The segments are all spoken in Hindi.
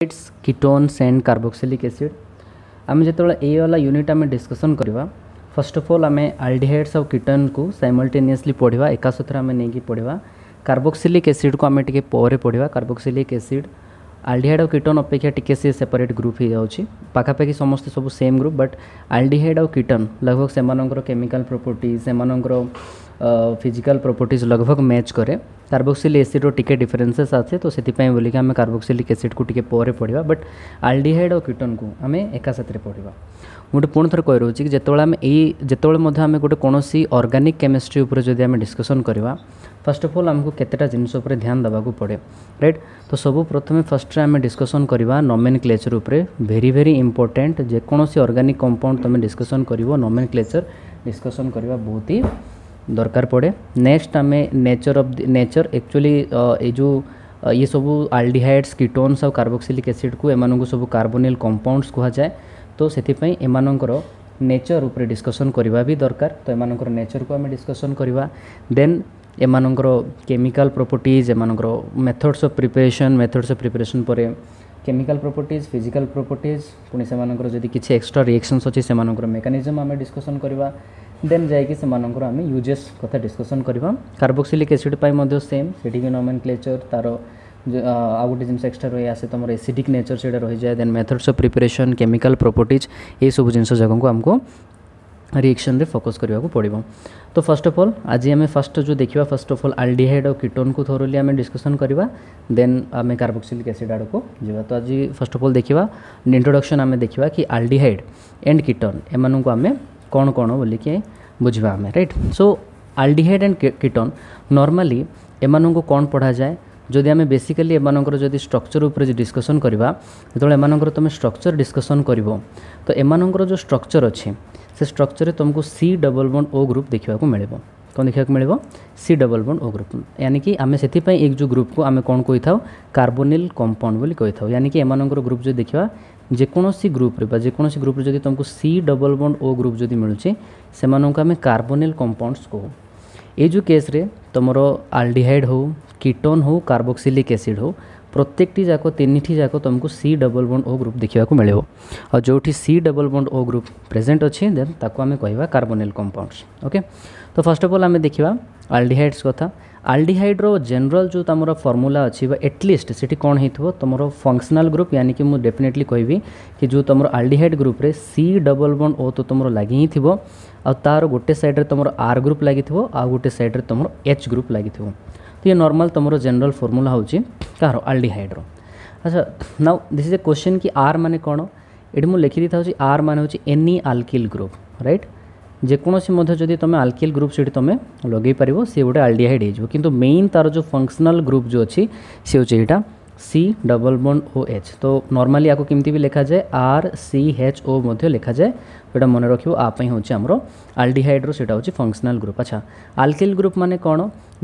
carbohydrates ketones and carboxylic acid आम जो ए यूनिट आम डिस्कसन करवा फर्स्ट अफ अल आम आलडीहाइड्स आउ कीटोन को सैमल्टेनियसली पढ़ा एका सूत्र आम नहीं पढ़ा कार्बोक्सिलिक एसिड को आम टे पढ़ा कार्बोक्सिलिक एसिड आलडीहाइड आउ कीटोन अपेक्षा टी सी सेपरेट ग्रुप हो पाखापाखि समस्ते सब सेम ग्रुप बट आलडीहाइड आउ कीटोन लगभग सेमर केमिकाल प्रॉपर्टी सेमर फिजिकाल प्रपर्टीज लगभग मैच करे कार्बोक्सिलिक एसिड्र टे डिफरेन्सेस आसे तो से बोल कि आम कार्बोक्सिलिक एसिड को टी पर पढ़ा बट आल्डिहाइड और किटन को आम एकाथ पढ़ा मुझे तो पुणि थर कह रोचे कि जो आम ये जो गोटे कौन अर्गानिक केमिस्ट्री उपर जब आम डिस्कसन करवा फर्स्ट अफ अल आमको केतटा जिनस को पड़े रईट तो सब प्रथम फर्स्ट्रे आम डिस्कसन करवा नमेन क्लेचर उपरी भेरी इंपोर्टाट जेकोसी अर्गानिक कंपाउंड तुम डिस्कसन कर नमेन क्लेचर डिस्कसन करवा बहुत ही দরকার পড়ে নেক্সট ଆମେ ନେଚର୍ ଅଫ୍ ନେଚର୍ ଆକ୍ଚୁଆଲି ଏ ଯେଉଁ ଇଏ ସବୁ ଆଲ୍ଡିହାଇଡ଼୍ସ କିଟୋନ୍ସ ଆଉ କାର୍ବୋକ୍ସିଲିକ୍ ଏସିଡ଼୍କୁ ଏମାନଙ୍କୁ ସବୁ କାର୍ବୋନିଲ୍ କମ୍ପାଉଣ୍ଡସ୍ କୁହାଯାଏ ତ ସେଥିପାଇଁ ଏମାନଙ୍କର ନେଚର୍ ଉପରେ ଡିସ୍କସନ୍ କରିବା ବି ଦରକାର ତ ଏମାନଙ୍କର ନେଚର୍କୁ ଆମେ ଡିସ୍କସନ୍ କରିବା ଦେନ୍ ଏମାନଙ୍କର କେମିକାଲ୍ ପ୍ରପର୍ଟିଜ୍ ଏମାନଙ୍କର methods of preparation methods of preparation ପରେ କେମିକାଲ୍ ପ୍ରପର୍ଟିଜ୍ ଫିଜିକାଲ୍ ପ୍ରପର୍ଟିଜ୍ ପୁଣି ସେମାନଙ୍କର ଯଦି କିଛି ଏକ୍ସଟ୍ରା ରିଆକ୍ସନ୍ସ ଅଛି ସେମାନଙ୍କର ମେକାନିଜମ୍ ଆମେ ଡିସ୍କସନ୍ କରିବା দেন যাইকি সেমানঙ্কর আমি ইউজেস কথা ডিসকসন করিবা কার্বক্সিলিক এসিড পাই মধ্যে সেম সেটি বি নমেনক্লেচর তার ଆଉ ଗୋଟେ ଜିନିଷ ଏକ୍ସଟ୍ରା ରହି ଆସେ ତୁମର ଏସିଡ଼ିକ୍ ନେଚର୍ ସେଇଟା ରହିଯାଏ then methods of preparation chemical properties ଏସବୁ ଜିନିଷ ଯାକକୁ ଆମକୁ ରିଏକ୍ସନ୍ରେ ଫୋକସ୍ କରିବାକୁ ପଡ଼ିବ ତ ଫାର୍ଷ୍ଟ ଅଫ୍ ଅଲ୍ ଆଜି ଆମେ ଫାର୍ଷ୍ଟ ଯେଉଁ ଦେଖିବା ଫାର୍ଷ୍ଟ ଅଫ୍ ଅଲ୍ ଆଲ୍ଡିହାଇଡ଼୍ ଆଉ କିଟୋନ୍କୁ ଥୋରଲି ଆମେ ଡିସ୍କସନ୍ କରିବା ଦେନ୍ ଆମେ କାର୍ବୋକ୍ସିଲିକ୍ ଆସିଡ଼୍ ଆଡ଼କୁ ଯିବା ତ ଆଜି ଫାର୍ଷ୍ଟ ଅଫ୍ ଅଲ୍ ଦେଖିବା ଇଣ୍ଟ୍ରୋଡକ୍ସନ୍ ଆମେ ଦେଖିବା କି ଆଲ୍ଡିହାଇଡ଼୍ ଆଣ୍ଡ କିଟୋନ୍ ଏମାନଙ୍କୁ ଆମେ कौन कौन बोल कि बुझा आम right so aldehyde and ketone normally एम को कौन पढ़ा जाए जदि आम बेसिकाली एम स्ट्रक्चर उपर डिस्कसन करवा जो एम तुम स्ट्रक्चर डिस्कसन कर तो एमंर जो स्ट्रक्चर अच्छे से स्ट्रक्चर तुमको C double one O group देखा मिल कौन देखा मिले C double one O group यानी कि आम से एक जो ग्रुप को आम कौन कही था कार्बोनिल कंपाउंड कही था यानी कि एम ग्रुप जो देखा ଯେକୌଣସି ଗ୍ରୁପ୍ରେ ବା ଯେକୌଣସି ଗ୍ରୁପ୍ରେ ଯଦି ତୁମକୁ C double bond O group ଯଦି ମିଳୁଛି ସେମାନଙ୍କୁ ଆମେ କାର୍ବୋନିଲ୍ କମ୍ପାଉଣ୍ଡସ୍ କହୁ ଏଇ ଯେଉଁ କେସ୍ରେ ତୁମର ଆଲ୍ଡିହାଇଡ଼୍ ହେଉ କିଟୋନ୍ ହେଉ କାର୍ବୋକ୍ସିଲିକ୍ ଏସିଡ଼୍ ହେଉ প্রত্যেকটি যাক তিনটি যাক তুমি C double bond O group দেখা মিলব আউটি C double bond O group present অছে দেন তাকে আমি কহবা কার্বোনিল কম্পাউন্ডস ওকে তো ফার্স্ট অফ অল আমি দেখা আল্ডিহাইড্স কথা ଆଲଡ଼ିହାଇଡ଼୍ର ଜେନେରାଲ୍ ଯେଉଁ ତୁମର ଫର୍ମୁଲା ଅଛି ବା ଏଟଲିଷ୍ଟ ସେଠି କ'ଣ ହେଇଥିବ ତୁମର ଫଙ୍କସନାଲ୍ ଗ୍ରୁପ୍ ୟାନି କି ମୁଁ ଡେଫିନେଟଲି କହିବି କି ଯେଉଁ ତୁମର ଆଲଡ଼ିହାଇଡ଼୍ ଗ୍ରୁପ୍ରେ ସି ଡବଲ୍ ବଣ୍ଡ ଓ ତ ତୁମର ଲାଗି ହିଁ ଥିବ ଆଉ ତା'ର ଗୋଟେ ସାଇଡ଼୍ରେ ତୁମର ଆର୍ ଗ୍ରୁପ୍ ଲାଗିଥିବ ଆଉ ଗୋଟେ ସାଇଡ଼୍ରେ ତୁମର ଏଚ୍ ଗ୍ରୁପ୍ ଲାଗିଥିବ ତ ଇଏ ନର୍ମାଲ୍ ତୁମର ଜେନେରାଲ୍ ଫର୍ମୁଲା ହେଉଛି କାହାର ଆଲଡ଼ିହାଇଡ଼୍ର ଆଚ୍ଛା now this is a question କି ଆର୍ ମାନେ କ'ଣ ଏଠି ମୁଁ ଲେଖିଦେଇଥାଉଛି ଆର୍ ମାନେ ହେଉଛି ଏନି ଆଲକିଲ୍ ଗ୍ରୁପ୍ ରାଇଟ୍ ଯେକୌଣସି ମଧ୍ୟ ଯଦି ତୁମେ ଆଲକିଲ୍ ଗ୍ରୁପ୍ ସେଇଠି ତୁମେ ଲଗାଇ ପାରିବ ସିଏ ଗୋଟେ ଆଲଡିହାଇଡ୍ ହେଇଯିବ କିନ୍ତୁ ମେନ୍ ତା'ର ଯେଉଁ ଫଙ୍କସନାଲ୍ ଗ୍ରୁପ୍ ଯେଉଁ ଅଛି ସିଏ ହେଉଛି ଏଇଟା C double bond O H ତ ନର୍ମାଲି ଆକୁ କେମିତି ବି ଲେଖାଯାଏ ଆର୍ ସି ଏଚ୍ ଓ ମଧ୍ୟ ଲେଖାଯାଏ ଏଇଟା ମନେ ରଖିବ ଆ ପାଇଁ ହେଉଛି ଆମର ଆଲଡିହାଇଡ୍ର ସେଇଟା ହେଉଛି ଫଙ୍କସନାଲ୍ ଗ୍ରୁପ୍ ଆଚ୍ଛା ଆଲକିଲ୍ ଗ୍ରୁପ୍ ମାନେ କ'ଣ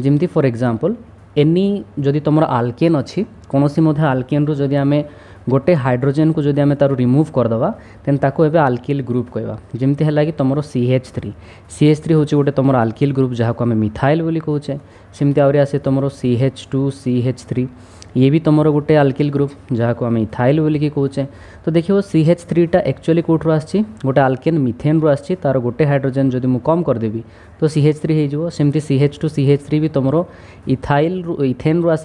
ଯେମିତି ଫର୍ ଏକ୍ଜାମ୍ପଲ୍ ଏନି ଯଦି ତୁମର ଆଲକେନ୍ ଅଛି କୌଣସି ମଧ୍ୟ ଆଲକେନ୍ରୁ ଯଦି ଆମେ गोटे हाइड्रोजेन को जब आम तरह रिमुव करदेबा देखा एवं आल्किल ग्रुप कहवा जमी है तुम C H three C H three हूँ गोटे तुम आल्किल ग्रुप जहाँ को मिथाइल बोली कहे सेमती आसे तुम C H two C H three ये भी तुम गोटे आल्किल ग्रुप जहाँ को आम इथाइल बोलिक कहचे तो देखो सी एच थ्रीटा एक्चुअली कौट आ गोटे आल्केन मिथेन रु आ गोटे हाइड्रोजेन जो मुझ कम करदेवि तो सी एच थ्री होमती C H two C H three भी तुम इथाइल इथेन रु आ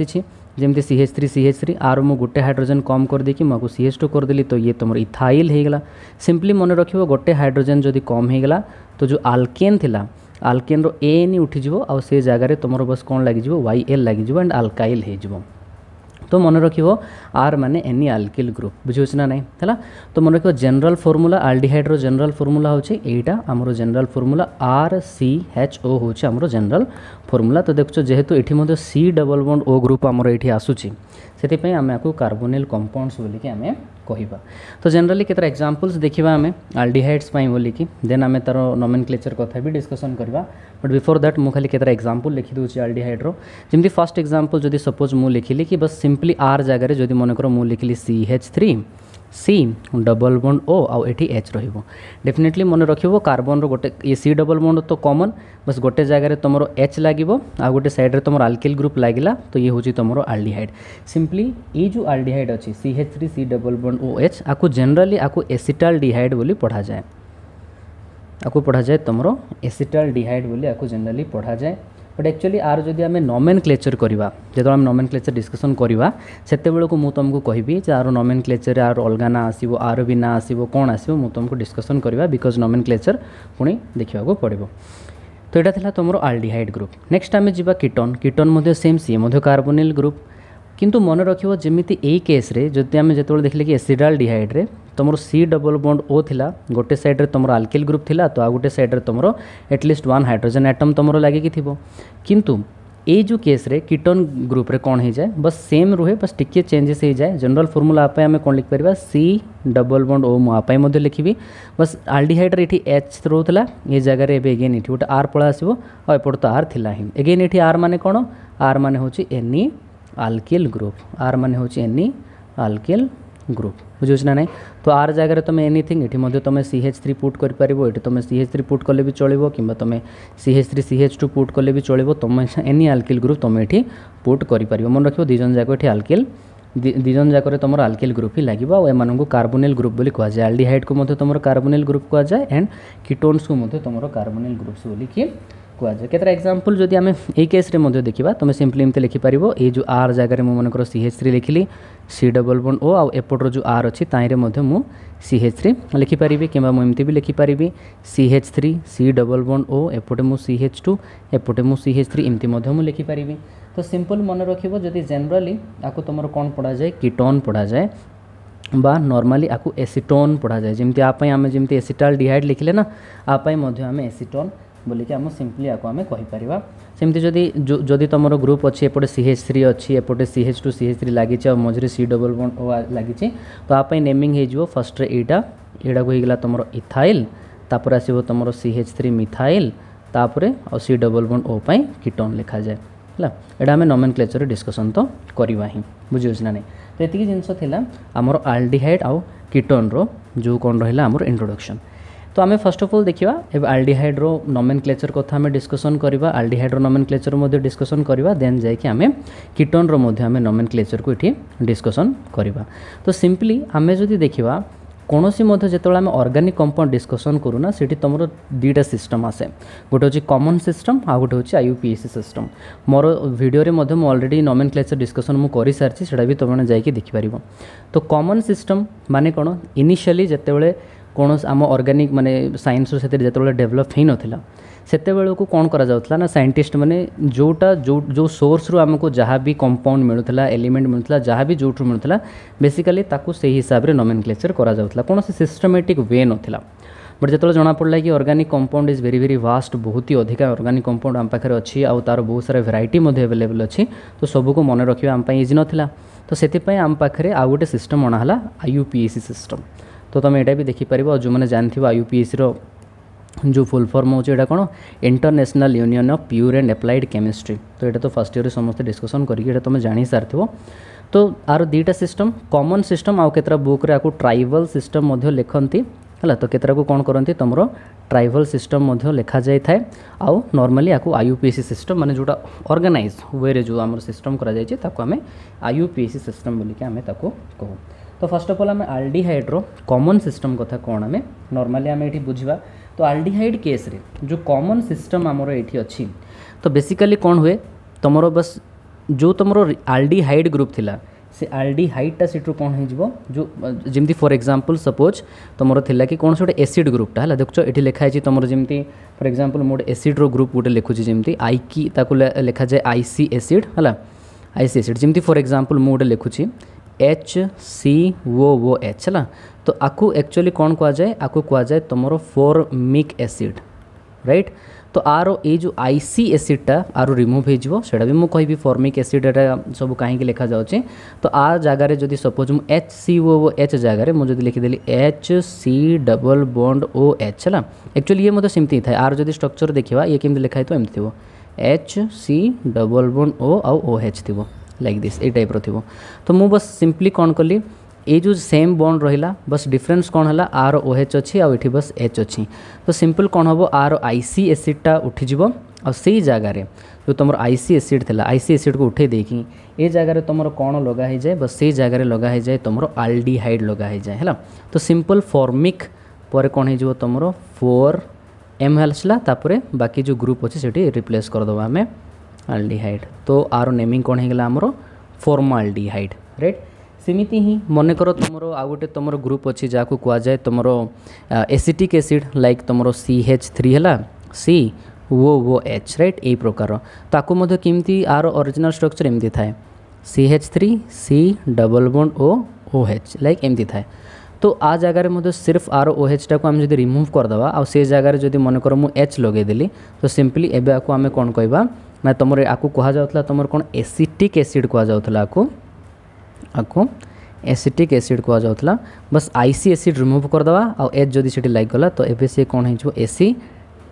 जमी C H three C H three आर मुझ गोटे हाइड्रोजेन कम कर देकि मगू सी एच टू करदेली तो ये तुम इथाइल होगा सिंपली मन रख गोटे हाइड्रोजेन जदि कम होगा तो जो आलकेन थी आलकेन रो एन उठिज आ जगह तुम बस कौन लगे वाई एल लगे एंड आलकाइल हो तो मन रख आर मैंने एनी आलकिल ग्रुप बुझे ना ना है तो मन रख जेनेल फर्मुला आलडीहाइड्र जेनराल फर्मुला होटा आम general formula R C H O हूँ आम जेनराल फर्मुला तो देखो जेहेतु ये सी डबल वो ओ ग्रुप आम ये आसूँ से आम आपको कार्बोनिल कंपाउंडस बोलिक आम कह तो जेनराली कतार एक्जामपल्स देखा आम आल्डिहाइड्स बोलिक देन आम तरह नमेन क्लेचर कथ भी डिस्कसन करवा बट बिफोर दैट मुझे कतार एक्जामपल लिखि दूसरी आल्डिहाइड्र जमी फास्ट एक्जामपल जो सपोज मुझ लिखिली कि बस सिंपली आर जगह जो मन कर मुझ लिखिली C H three C double bond O ଆଉ ଏଠି ଏଚ୍ ରହିବ ଡେଫିନେଟଲି ମନେ ରଖିବ କାର୍ବନର ଗୋଟେ ଇଏ ସି ଡବଲ୍ ବଣ୍ଡ ତ କମନ୍ ବାସ୍ ଗୋଟେ ଜାଗାରେ ତୁମର ଏଚ୍ ଲାଗିବ ଆଉ ଗୋଟେ ସାଇଡ଼୍ରେ ତୁମର ଆଲକିଲ୍ ଗ୍ରୁପ୍ ଲାଗିଲା ତ ଇଏ ହେଉଛି ତୁମର ଆଲ୍ଡିହାଇଡ୍ ସିମ୍ପଲି ଏଇ ଯେଉଁ ଆଲ୍ଡିହାଇଡ୍ ଅଛି C H three C double bond O H ଆକୁ ଜେନେରାଲି ଆକୁ ଏସିଟାଲ୍ ଡିହାଇଡ୍ ବୋଲି ପଢ଼ାଯାଏ ଆକୁ ପଢ଼ାଯାଏ ତୁମର ଏସିଟାଲ୍ ଡିହାଇଡ୍ ବୋଲି ଆକୁ ଜେନେରାଲି ପଢ଼ାଯାଏ ବଟ୍ ଆକ୍ଚୁଆଲି ଆର ଯଦି ଆମେ ନମେନ୍ କ୍ଲେଚର୍ କରିବା ଯେତେବେଳେ ଆମେ ନମେନ୍ କ୍ଲେଚର୍ ଡିସ୍କସନ୍ କରିବା ସେତେବେଳକୁ ମୁଁ ତୁମକୁ କହିବି ଯେ ଆର ନମେନ୍ କ୍ଲେଚର୍ରେ ଆର ଅଲଗା ନାଁ ଆସିବ ଆର ବି ନାଁ ଆସିବ କ'ଣ ଆସିବ ମୁଁ ତୁମକୁ ଡିସ୍କସନ୍ କରିବା ବିକଜ୍ ନମେନ୍ କ୍ଲେଚର୍ ପୁଣି ଦେଖିବାକୁ ପଡ଼ିବ ତ ଏଇଟା ଥିଲା ତୁମର ଆଲ୍ଡିହାଇଡ୍ ଗ୍ରୁପ୍ ନେକ୍ସଟ ଆମେ ଯିବା କିଟନ୍ କିଟନ୍ ମଧ୍ୟ ସେମ୍ ସିଏ ମଧ୍ୟ କାର୍ବୋନିଲ୍ ଗ୍ରୁପ୍ କିନ୍ତୁ ମନେ ରଖିବ ଯେମିତି ଏଇ କେସ୍ରେ ଯଦି ଆମେ ଯେତେବେଳେ ଦେଖିଲେ କି ଏସିଡାଲ୍ ଡିହାଇଡ୍ରେ तुम सी डबल बंड ओ थी गोटे सैड्रे तुम आल्किल ग्रुप थी तो आ गोटे सैड्रे तुम एटलिस्ट वन हाइड्रोजेन आटम तुम लगे थी किंतु ये जो केस रे ग्रुप रे कौन हो जाए बस सेम रुहे बस टिके चेंजेस हो जाए जनरल फर्मूला कौन लिखिपर सी डबल बंड ओ मुझे लिखी बस आलडीहाइड्रे ये एच रोला ये जगार एवं एगेन ये गोटे आर पला आसो तो आर थी ही एगेन ये आर माने कौन आर मान हूँ एनी आल्किल ग्रुप आर मान हूँ एनी आल्किल ग्रुप बुझे ना ना তো ଆର ଜାଗାରେ ତୁମେ ଏନିଥିଙ୍ଗ ଏଠି ମଧ୍ୟ ତୁମେ ସି ଏଚ୍ ଥ୍ରୀ ପୁଟ୍ କରିପାରିବ ଏଠି ତୁମେ ସି ଏଚ୍ ଥ୍ରୀ ପୁଟ୍ କଲେ ବି ଚଳିବ କିମ୍ବା ତୁମେ C H three C H two put କଲେ ବି ଚଳିବ ତୁମେ ଏନି ଆଲକିଲ୍ ଗ୍ରୁପ୍ ତୁମେ ଏଠି ପୁଟ୍ କରିପାରିବ ମନେ ରଖିବ ଦୁଇ ଜଣ ଯାକ ଏଠି ଆଲକିଲ୍ ଦୁଇ ଜଣ ଯାକରେ ତୁମର ଆଲକିଲ୍ ଗ୍ରୁପ୍ ହିଁ ଲାଗିବ ଆଉ ଏମାନଙ୍କୁ କାର୍ବୋନିଲ୍ ଗ୍ରୁପ୍ ବୋଲି କୁହାଯାଏ ଆଲ୍ଡିହାଇଡ଼୍କୁ ମଧ୍ୟ ତୁମର କାର୍ବୋନିଲ୍ ଗ୍ରୁପ୍ କୁହାଯାଏ ଆଣ୍ଡ କିଟୋନ୍ସକୁ ମଧ୍ୟ ତୁମର କାର୍ବୋନିଲ୍ ଗ୍ରୁପ୍ସ ବୋଲିକି कहुए कतटा एक्जामपल जब आम येस्रे देखा तुम सिंपली एमती लिखिपार ये जो आर जगार मन कर सी थ्री लिखिली सी डबल वन ओ आपटर जो आर अच्छी ताइरे सी एच थ्री लिखिपारि कि मुझे भी लिखिपारि C H three C double one O एपटे मुझे सी एच टू एपटे मुझे सी एच थ्री एमती लिखिपारि तो सिंपल मन रखी जदि जेनराली आपको तुम कौन पढ़ा जाए किटन पढ़ा जाए बा नॉर्मली आपको एसीटोन पढ़ा जाए जमी आप एसीटाल डीहड लिखिले ना आप एसीटोन ବୋଲିକି ଆମେ ସିମ୍ପଲି ଆକୁ ଆମେ କହିପାରିବା ସେମିତି ଯଦି ଯଦି ତୁମର ଗ୍ରୁପ୍ ଅଛି ଏପଟେ ସି ଏଚ୍ ଥ୍ରୀ ଅଛି ଏପଟେ C H two C H three ଲାଗିଛି ଆଉ ମଝିରେ ସି ଡବଲ୍ ୱାନ୍ ଓ ଲାଗିଛି ତ ଆ ପାଇଁ ନେମିଂ ହେଇଯିବ ଫାର୍ଷ୍ଟରେ ଏଇଟା ଏଇଟାକୁ ହେଇଗଲା ତୁମର ଇଥାଇଲ୍ ତାପରେ ଆସିବ ତୁମର ସି ଏଚ୍ ଥ୍ରୀ ମିଥାଇଲ୍ ତାପରେ ଆଉ ସି ଡବଲ୍ ୱାନ୍ ଓ ପାଇଁ କିଟୋନ୍ ଲେଖାଯାଏ ହେଲା ଏଇଟା ଆମେ ନମେନ୍ କ୍ଲେଚରରେ ଡିସ୍କସନ୍ ତ କରିବା ହିଁ ବୁଝିହେଉଛି ନା ନାହିଁ ତ ଏତିକି ଜିନିଷ ଥିଲା ଆମର ଆଲ୍ଡିହାଇଡ୍ ଆଉ କିଟୋନ୍ର ଯେଉଁ କ'ଣ ରହିଲା ଆମର ଇଣ୍ଟ୍ରୋଡକ୍ସନ୍ तो आम फर्स्ट अफ अल देखा ए आलडीहाइड्रो नमेन क्लेचर कथा आम डिस्कसन करवा आलडीहाइड्रो नमेन क्लेचर डिस्कसन करवा देन जाकि किटनर नमेन क्लेचर को ये डिस्कसन करवा तो सिंपली आम जदि देखा କୌଣସି ମଧ୍ୟ ଯେତେବେଳେ ଆମେ ଅର୍ଗାନିକ୍ କମ୍ପାଉଣ୍ଡ ଡିସ୍କସନ୍ କରୁନା ସେଠି ତୁମର ଦୁଇଟା ସିଷ୍ଟମ୍ ଆସେ ଗୋଟେ ହେଉଛି କମନ୍ ସିଷ୍ଟମ୍ ଆଉ ଗୋଟେ ହେଉଛି I U P S C system ମୋର ଭିଡ଼ିଓରେ ମଧ୍ୟ ମୁଁ ଅଲରେଡ଼ି ନମେନ୍ କ୍ଲେଚର୍ ଡିସ୍କସନ୍ ମୁଁ କରିସାରିଛି ସେଇଟା ବି ତୁମେ ଯାଇକି ଦେଖିପାରିବ ତ କମନ୍ ସିଷ୍ଟମ୍ ମାନେ କ'ଣ ଇନିସିଆଲି ଯେତେବେଳେ कौन आम अर्गानिक मानने सैन्स जिते डेभलप हो नाला सेत बेलू कौन करा ना सैंटिस्ट मैंने जोटा जो जो सोर्स्रु आमको जहाँ भी कंपाउंड मिलूला एलिमेंट मिलूला जहाँ भी जोटू मिलूला बेसिकाली से हिसाब से नमेन क्लेचर करा वे नाला बट जो जना पड़ा कि organic compound is very very vast बहुत ही अधिका अर्गानिक कंपाउंड आम पाखे अच्छी आउ तार बहुत सारा भेर एवेलेबल अच्छी तो सबको मन रखा आम पाई इज ना तो से आम पाखे आउ गोटे सिस्टम अणाला आई यू सिस्टम तो तुम यहाँ भी देखिपर जो मैंने एस यूपीएससी जो फुल फर्म होगा कौन International Union of Pure and Applied Chemistry तो यहाँ तो फर्स्ट इयर समस्त डिस्कसन करम जाई सारी थो तो आर दुटा सिस्टम कमन सिस्टम आउ कतरा बुक आपको ट्राइबल सिस्टम लिखती है तो कतरा को कौन करती तुम ट्राइबल सिस्टम लिखा जाए थाए आउ नर्माली आपको आईयूपीएससी सिस्टम मानने जोटा अर्गानाइज वे जो आम सिस्टम करें आईयूपीएससी सिस्टम बोलिक आम कहूँ तो फर्स्ट अफ अल आम आलडीहाइड्र कमन सिस्टम कथा कौन आम नर्माली आम ये बुझा तो आलडीहाइड केस रे जो कमन सिस्टम आमर ये अच्छी तो बेसिकाली कौन हुए तुम बस जो तुमर आलडीहाइड ग्रुप थी से आलडीहाइडटा से कौन हो जो जमी फर एक्जामपल सपोज तुमर थी कि कौन से गोटे एसीड ग्रुपटा है देखो ये लिखाई तुम जमी फर एक्जामपल मुझे एसीड्र ग्रुप गोटे लिखुची जमी आई लिखा जाए आईसी एसीड है आईसी सी एसीड जमी फर एक्जामपल मुझे लिखुची एच सी ओ ओ एच है तो आपको एक्चुअली कौन जाए आपको जाए तुम फोर्मिक एसिड रईट तो आर ये जो आईसी एसीडा आर रिमुव होटा भी मुझे कह फर्मिक एसीड सब कहीं लिखा जाए तो आ जगार जो सपोज मुझे एच सी ओ ओ एच जगार मुझे लिखिदेली H C double bond O H है एक्चुअली ये मतलब सेमती था आर जब स्ट्रक्चर देखा ये केमी लिखाई तो एमती थो H C double bond O आउ ओ एच थी लाइक दिस् टाइप रो तो मुझ बस सिंपली कौन कली ये जो सेम बंड रहा बस डिफरेन्स कौन है आर ओ एच अच्छी आउ ये बस एच अच्छी तो सिंपल कौन हम आर आईसी एसीडा उठीज आ जगार जो तुम आईसी एसीड थी आईसी एसीड को उठे देखि ये जगार तुम कौन लगाही जाए बस से जगार लगाही जाए तुम आलडीहाइड लगाही जाए है तो सिंपल फर्मिक पर कौन हो तुम फोर एम आसला बाकी जो ग्रुप अच्छे से रिप्लेस करदे आम आल्डिहाइड तो आरो नेमिंग कौन है आमर फर्माल्डिहाइड रेट सेमती ही मन कर तुम आउ गए तुम ग्रुप अच्छे जहाँ को कहा जाए तुम एसीटिक एसीड लाइक तुम सी एच थ्री है सी ओ ओ एच रईट यही प्रकार ताकूमती आर ओरिजिनल स्ट्रक्चर एमती थाए C H three C double bond O O H like एमती थाए तो आ जगार सिर्फ आर ओ एच टाक आम जब रिमुव करदे आ जगह जब मन कर मुझ एच लगेदेली तो सिंपली एवं आपको आम कौन कह मैं तुम आपको कह जाऊला तुम कौन एसीटिक एसीड कहला आपको एसीटिक एसीड कहला बस आईसी एसीड रिमूव करदे आज जदि से लाइक गला तो ये सी कौन हो सी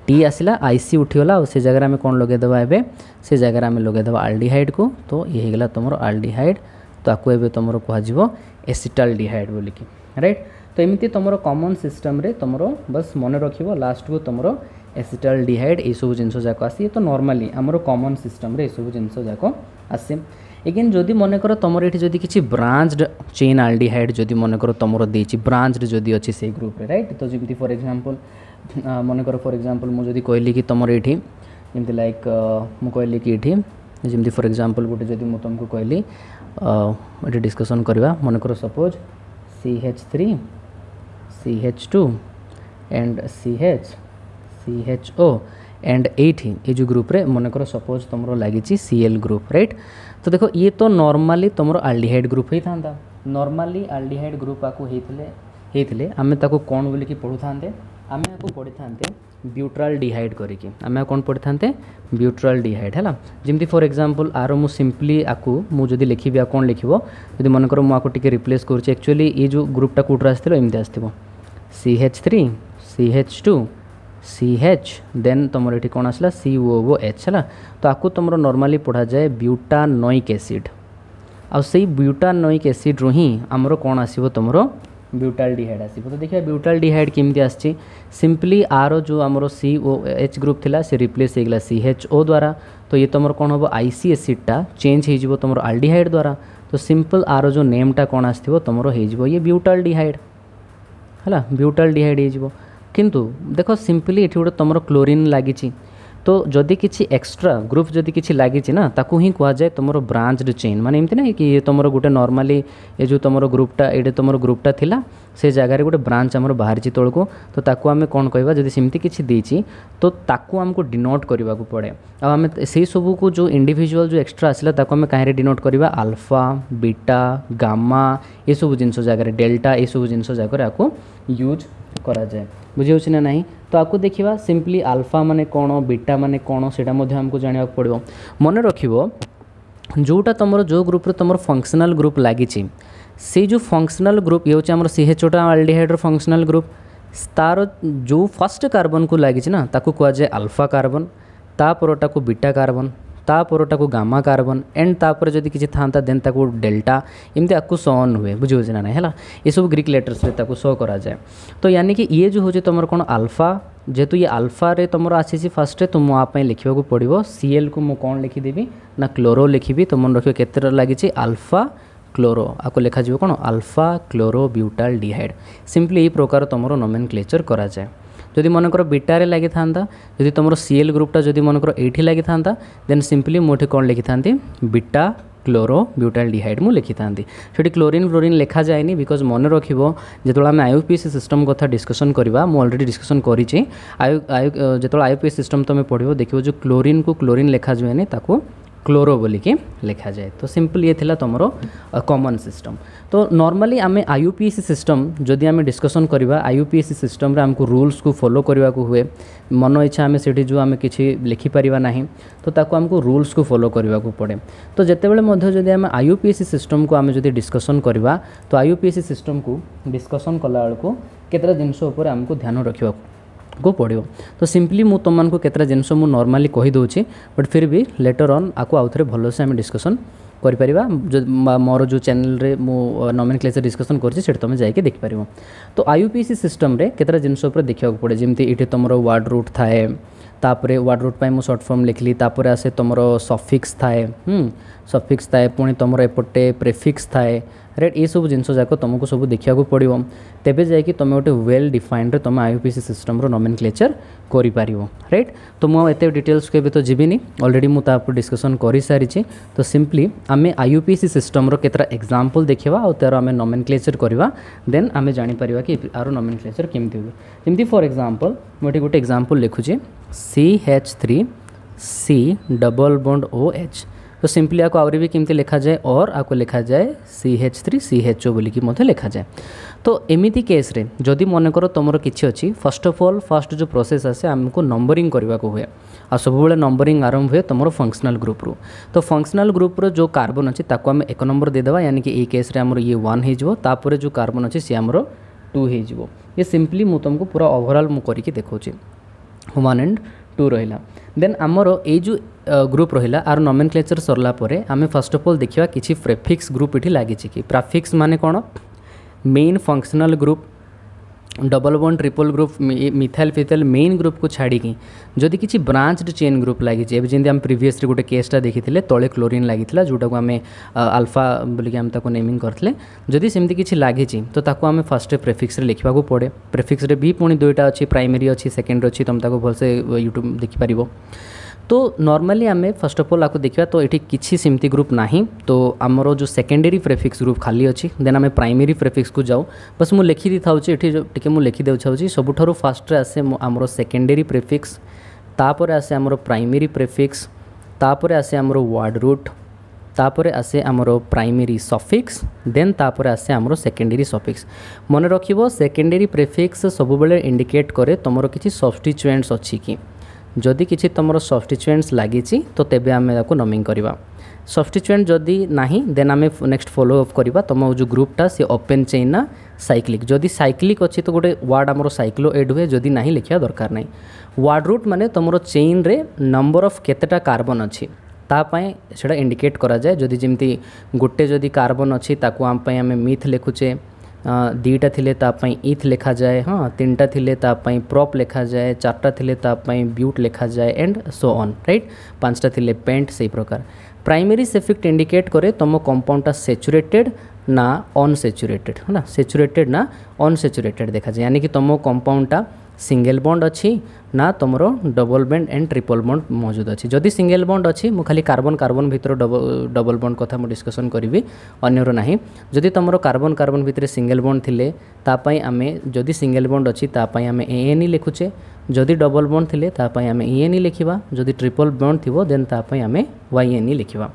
टी आसला आईसी उठीगला से जगह आम कौन लगेद एवं से जगह आम लगेद आलडीहड को तो ये तुम आलडीहड तो आपको तुम कहो एसीटाल डीहड बोलिकी रईट तो एमती तुम कमन सिस्टम तुम बस मन रख लास्ट को तुम ଏସିଟାଲ୍ ଡିହାଇଡ଼୍ ଏଇସବୁ ଜିନିଷ ଯାକ ଆସେ ତ ନର୍ମାଲି ଆମର କମନ୍ ସିଷ୍ଟମ୍ରେ ଏସବୁ ଜିନିଷ ଯାକ ଆସେ ଏଗେନ୍ ଯଦି ମନେକର ତମର ଏଠି ଯଦି କିଛି ବ୍ରାଞ୍ଚଡ୍ ଚେନ୍ ଆଲଡିହାଇଡ୍ ଯଦି ମନେକର ତମର ଦେଇଛି ବ୍ରାଞ୍ଚଡ୍ ଯଦି ଅଛି ସେଇ ଗ୍ରୁପ୍ରେ ରାଇଟ୍ ତ ଯେମିତି ଫର୍ ଏକ୍ଜାମ୍ପଲ୍ ମନେକର ଫର୍ ଏକ୍ଜାମ୍ପଲ୍ ମୁଁ ଯଦି କହିଲି କି ତମର ଏଠି ଯେମିତି ଲାଇକ୍ ମୁଁ କହିଲି କି ଏଠି ଯେମିତି ଫର୍ ଏକ୍ଜାମ୍ପଲ୍ ଗୋଟେ ଯଦି ମୁଁ ତୁମକୁ କହିଲି ଏଠି ଡିସ୍କସନ୍ କରିବା ମନେକର suppose C H three C H two and C H C H O and at ये जो ग्रुप रे मन कर सपोज तुम लगी सी एल ग्रुप रईट तो देखो ये तो नर्माली तुम आल्डिहाइड ग्रुप ही था नर्माली आल्डिहाइड ग्रुप आपको होते आम कौन कौन कि पढ़ु था आम आपको पढ़ी था ब्यूट्राल डिहाइड करके आम कौन पढ़ी था ब्यूट्राल डिहाइड है जमी फर एक्जामपल आर मुझ आपको मुझे लिखी आ कौन लिखो जब मन कर मुझे रिप्लेस कर एक्चुअली ये जो ग्रुपटा कौटर आम आस C H three C H two C H then तुम ये कौन आसला सी ओ ओ एच है तो आपको तुम नर्माली पढ़ा जाए नईक एसीड आउ से नईक एसीड रु ही आमर कौन आसो तुम ब्यूटाल डिहाइड आस तो देखिए ब्यूटाल डिहाइड केमती आसपली आर जो आम सी ओ एच ग्रुप थी से रिप्लेस होगा सी एच ओ द्वारा तो ये तुम कौन हम आईसी एसीडा एसीडटा चेंज हो तुम आल्डिहाइड द्वारा तो सिंपल आर जो नेमटा कौन आसो तुम हो ये ब्यूटाल डिहाइड है ब्यूटाल डिहाइड हो किंतु देखो सिंपली तो ये गोटे तुम क्लोरीन लगी तो जदि किसी एक्सट्रा ग्रुप जदि कि लगी हिं कहुए तुम ब्रांचड चेन मान एम ना कि तुम गोटे नर्माली ये जो तुम ग्रुपटा तो तो ये तुम ग्रुपटा थी से जगार गोटे ब्रांच आम बाहरी तौक तो आम कौन कहमती किसी तो आमको डिनोट करवाक पड़े आम से सब कुछ जो इंडिजुआल जो एक्सट्रा आसला आम कहीं डिनोट करवा आलफा बीटा गामा ये सब जिन जगह डेल्टा ये सब जिन जगह आपको यूज କରାଯାଏ ବୁଝିହେଉଛି ନା ନାହିଁ ତ ଆକୁ ଦେଖିବା ସିମ୍ପଲି ଆଲଫା ମାନେ କ'ଣ ବିଟା ମାନେ କ'ଣ ସେଇଟା ମଧ୍ୟ ଆମକୁ ଜାଣିବାକୁ ପଡ଼ିବ ମନେ ରଖିବ ଯେଉଁଟା ତୁମର ଯେଉଁ ଗ୍ରୁପ୍ରେ ତୁମର ଫଙ୍କସନାଲ୍ ଗ୍ରୁପ୍ ଲାଗିଛି ସେଇ ଯେଉଁ ଫଙ୍କସନାଲ୍ ଗ୍ରୁପ୍ ଇଏ ହେଉଛି ଆମର ସିଏଚ୍ଓଟା ଆଲଡିହାଇଡ୍ର ଫଙ୍କସନାଲ୍ ଗ୍ରୁପ୍ ତା'ର ଯେଉଁ ଫାର୍ଷ୍ଟ କାର୍ବନ୍କୁ ଲାଗିଛି ନା ତାକୁ କୁହାଯାଏ ଆଲଫା କାର୍ବନ୍ ତା ପରଟାକୁ ବିଟା କାର୍ବନ୍ तापरटा को गामा कार्बन एंड तापर जदि किसी था देन ताको डेल्टा एमती आपको सन् हुए बुझे ना है ये सब ग्रिक लेटर्स शो कराए तो यानी कि ये जो हूँ तुम कौन आलफा जेहतु ये आलफारे तुम आसी फास्टे तो मुझे लिखा पड़ो सी एल को मुझे कौन लिखिदेवि ना क्लोरो लिखी तुम रखिए के लगी आलफा क्लोरो आपको लिखा कौन alpha chloro butaldehyde simply यही प्रकार तुम नोमेन क्लेचर कराए যদি মনে করো বিটারে লাগিথান্তা যদি তোমার সিএল গ্রুপটা যদি মনে করো এইটি লাগিথান্তা দেন সিম্পলি ମୁଁ ଏଠି କ'ଣ ଲେଖିଥାନ୍ତି ବିଟା କ୍ଲୋରୋ ବ୍ୟୁଟାଇଲ୍ ଡିହାଇଡ୍ ମୁଁ ଲେଖିଥାନ୍ତି ସେଠି କ୍ଲୋରିନ୍ ଫ୍ଲୋରିନ୍ ଲେଖାଯାଏନି ବିକଜ୍ ମନେ ରଖିବ ଯେତେବେଳେ ଆମେ ଆୟୁ ପି ଏସ୍ ସିଷ୍ଟମ୍ କଥା ଡିସ୍କସନ୍ କରିବା ମୁଁ ଅଲରେଡ଼ି ଡିସ୍କସନ୍ କରିଛି ଆୟୁ ଆୟୁ ଯେତେବେଳେ ଆୟୁ ପି ଏସ୍ ସିଷ୍ଟମ୍ ତୁମେ ପଢ଼ିବ ଦେଖିବ ଯେଉଁ କ୍ଲୋରିନ୍କୁ କ୍ଲୋରିନ୍ ଲେଖାଯାଏନି ତାକୁ क्लोरो बोलिक लिखा जाए तो सिंपल ये थी तुम कमन सिस्टम तो नॉर्मली आम आईयूपीएससी सिस्टम जदि आम डिस्कसन करवा आईयूपीएससी सिस्टम आमको रूल्स को फॉलो करने को हुए मन इच्छा आम से जो आम कि लिखिपर ना तो आमको रूल्स को फॉलो करने को पड़े तो जितेबाला आईयूपीएससी सिस्टम को आम जब डिस्कसन करवा तो आईयूपीएससी सिस्टम को डिस्कसन कला बेलू कत जिनस आमको ध्यान रखा को पड़ो तो सिंपली मुझे तुमको केतटा जिनस नर्माली कहीदे बट फिर भी लेटर अन् आपको आउ थे भलसे आम डिस्कसन कर मोर जो चैनल रे मु नमेन डिस्कसन कर देखिपार तो आईयूपीसी सिस्टम रे केतटा जिनस देखा पड़े जमी ये तुम वार्ड रुट थाए तापर वार्ड रुट पर मुझ सर्ट फर्म लिखली तापर आसे तुम सफिक्स थाए सफिक्स थाए पुणी तुम एपटे प्रेफिक्स थाए रेट यू जिनस तुमको सब देखा पड़ो तेब जाइ तुम गोटे व्वेल डिफाइंड तुम आई पी सी क्लेचर कर क्लेचर करेट तो मुझे डिटेल्स के जीवनी अलरेडी मुझे डिस्कसन कर सारी तो सीम्पली आम I U P C example देखा और तरह आम नमेन क्लेचर करवा देन आम जापर कि आर नमेन क्लेचर केमती हुए जमी फर एक्जामपल मुझे गोटे एक्जामपल लिखुची C H three C double bond O H तो सिंपली आपको आवरी भी केमती लिखा जाए और आपको लिखा जाए C H three C H O बोलिकी लिखा जाए तो एमती केस्रे जदि मनकर तुमर किसी अच्छी फर्स्ट अफ अल फास्ट जो प्रोसेस आसे आमको नंबरिंग करने को हुए आ सब नंबरिंग आरंभ हुए तुम फंक्सनाल ग्रुप्रु तो फंक्शनाल ग्रुप्र जो कार्बन अच्छे आम एक नंबर देदे यानी कि ये केस्रे आमर ये वन होपर जो कार्बन अच्छे सी आमर टू हो सीम्पली सिंपली मुझे तुमको पूरा ओभरअल मुझे करके देखा वन एंड ଟୁ ରହିଲା ଦେନ୍ ଆମର ଏଇ ଯେଉଁ ଗ୍ରୁପ୍ ରହିଲା ଆର ନମେନକ୍ଲେଚର୍ ସରିଲା ପରେ ଆମେ ଫାର୍ଷ୍ଟ ଅଫ୍ ଅଲ୍ ଦେଖିବା କିଛି ପ୍ରେଫିକ୍ସ ଗ୍ରୁପ୍ ଏଠି ଲାଗିଛି କି ପ୍ରାଫିକ୍ସ ମାନେ କ'ଣ main functional group double bond triple group methyl ଫିଥାଇଲ୍ ମେନ୍ ଗ୍ରୁପ୍କୁ ଛାଡ଼ିକି ଯଦି କିଛି ବ୍ରାଞ୍ଚଡ୍ ଚେନ୍ ଗ୍ରୁପ୍ ଲାଗିଛି ଏବେ ଯେମିତି ଆମେ ପ୍ରିଭିୟସ୍ଲି ଗୋଟେ କେସ୍ଟା ଦେଖିଥିଲେ ତଳେ କ୍ଲୋରିନ୍ ଲାଗିଥିଲା ଯେଉଁଟାକୁ ଆମେ ଆଲଫା ବୋଲିକି ଆମେ ତାକୁ ନେମିଂ କରିଥିଲେ ଯଦି ସେମିତି କିଛି ଲାଗିଛି ତ ତାକୁ ଆମେ ଫାର୍ଷ୍ଟ ପ୍ରେଫିକ୍ସରେ ଲେଖିବାକୁ ପଡ଼େ ପ୍ରେଫିକ୍ସରେ ବି ପୁଣି ଦୁଇଟା ଅଛି ପ୍ରାଇମେରୀ ଅଛି ସେକେଣ୍ଡାରୀ ଅଛି ତୁମେ ତାକୁ ଭଲସେ ୟୁଟ୍ୟୁବ୍ ଦେଖିପାରିବ तो ନର୍ମାଲି ଆମେ ଫାର୍ଷ୍ଟ ଅଫ୍ ଅଲ୍ ଆକୁ ଦେଖିବା ତ ଏଠି କିଛି ସେମିତି ଗ୍ରୁପ୍ ନାହିଁ ତ ଆମର ଯେଉଁ ସେକେଣ୍ଡେରୀ ପ୍ରେଫିକ୍ସ ଗ୍ରୁପ୍ ଖାଲି ଅଛି ଦେନ୍ ଆମେ ପ୍ରାଇମେରୀ ପ୍ରେଫିକ୍ସକୁ ଯାଉ ବାସ୍ ମୁଁ ଲେଖି ଦେଇଥାଉଛି ଏଠି ଟିକେ ମୁଁ ଲେଖି ଦେଉଥାଉଛି ସବୁଠାରୁ ଫାର୍ଷ୍ଟରେ ଆସେ ଆମର ସେକେଣ୍ଡେରୀ ପ୍ରେଫିକ୍ସ ତାପରେ ଆସେ ଆମର ପ୍ରାଇମେରୀ ପ୍ରେଫିକ୍ସ ତାପରେ ଆସେ ଆମର ୱାର୍ଡ଼ ରୁଟ୍ ତାପରେ ଆସେ ଆମର ପ୍ରାଇମେରୀ ସଫିକ୍ସ ଦେନ୍ ତାପରେ ଆସେ ଆମର ସେକେଣ୍ଡେରୀ ସଫିକ୍ସ ମନେ ରଖିବ ସେକେଣ୍ଡେରୀ ପ୍ରେଫିକ୍ସ ସବୁବେଳେ ଇଣ୍ଡିକେଟ୍ କରେ ତୁମର କିଛି ସବଷ୍ଟିଚୁଏଣ୍ଟସ୍ ଅଛି କି ଯଦି କିଛି ତୁମର ସବଷ୍ଟିଚୁଏଣ୍ଟସ୍ ଲାଗିଛି ତ ତେବେ ଆମେ ତାକୁ ନମିଂ କରିବା ସବଷ୍ଟିଚୁଏଣ୍ଟ ଯଦି ନାହିଁ ଦେନ୍ ଆମେ ନେକ୍ସଟ ଫଲୋ ଅପ୍ କରିବା ତୁମ ଯେଉଁ ଗ୍ରୁପ୍ଟା ସେ ଓପେନ୍ ଚେନ୍ ନା ସାଇକ୍ଲିକ୍ ଯଦି ସାଇକ୍ଲିକ୍ ଅଛି ତ ଗୋଟେ ୱାର୍ଡ଼ ଆମର ସାଇକ୍ଲୋ ଏଡ଼୍ ହୁଏ ଯଦି ନାହିଁ ଲେଖିବା ଦରକାର ନାହିଁ ୱାର୍ଡ଼ ରୁଟ୍ ମାନେ ତୁମର ଚେନ୍ରେ ନମ୍ବର ଅଫ୍ କେତେଟା କାର୍ବନ୍ ଅଛି ତା ପାଇଁ ସେଇଟା ଇଣ୍ଡିକେଟ୍ କରାଯାଏ ଯଦି ଯେମିତି ଗୋଟେ ଯଦି କାର୍ବନ୍ ଅଛି ତାକୁ ଆମ ପାଇଁ ଆମେ ମିଥ୍ ଲେଖୁଛେ दुईटा थी इथ लिखा जाए हाँ तीन टाइम थी प्रप लिखा जाए चार्टा थे ब्यूट लिखा जाए एंड सो अन् रईट पांचटा थी पेंट से प्रकार प्राइमरी सेफेक्ट इंडिकेट कै तुम तो कंपाउंडटा सेचुरेटेड ना अनसेचुरेटेड है ना सेचुरेटेड ना अनसेचुरेटेड देखा जाए यानी कि तुम तो कंपाउंडा ସିଙ୍ଗଲ ବଣ୍ଡ ଅଛି ନା ତୁମର double bond and triple bond ମହଜୁଦ ଅଛି ଯଦି ସିଙ୍ଗଲ ବଣ୍ଡ ଅଛି ମୁଁ ଖାଲି କାର୍ବନ କାର୍ବନ ଭିତରେ ଡବଲ ବଣ୍ଡ କଥା ମୁଁ ଡିସ୍କସନ୍ କରିବି ଅନ୍ୟର ନାହିଁ ଯଦି ତୁମର କାର୍ବନ କାର୍ବନ ଭିତରେ ସିଙ୍ଗଲ ବଣ୍ଡ ଥିଲେ ତା ପାଇଁ ଆମେ ଯଦି ସିଙ୍ଗଲ ବଣ୍ଡ ଅଛି ତା ପାଇଁ ଆମେ ଏ ଏନ୍ ଇ ଲେଖୁଛେ ଯଦି ଡବଲ ବଣ୍ଡ ଥିଲେ ତା ପାଇଁ ଆମେ ଇ ଏନ୍ ଇ ଲେଖିବା ଯଦି ଟ୍ରିପଲ୍ ବଣ୍ଡ ଥିବ ଦେନ୍ ତା ପାଇଁ ଆମେ ୱାଇ ଏନ୍ ଇ ଲେଖିବା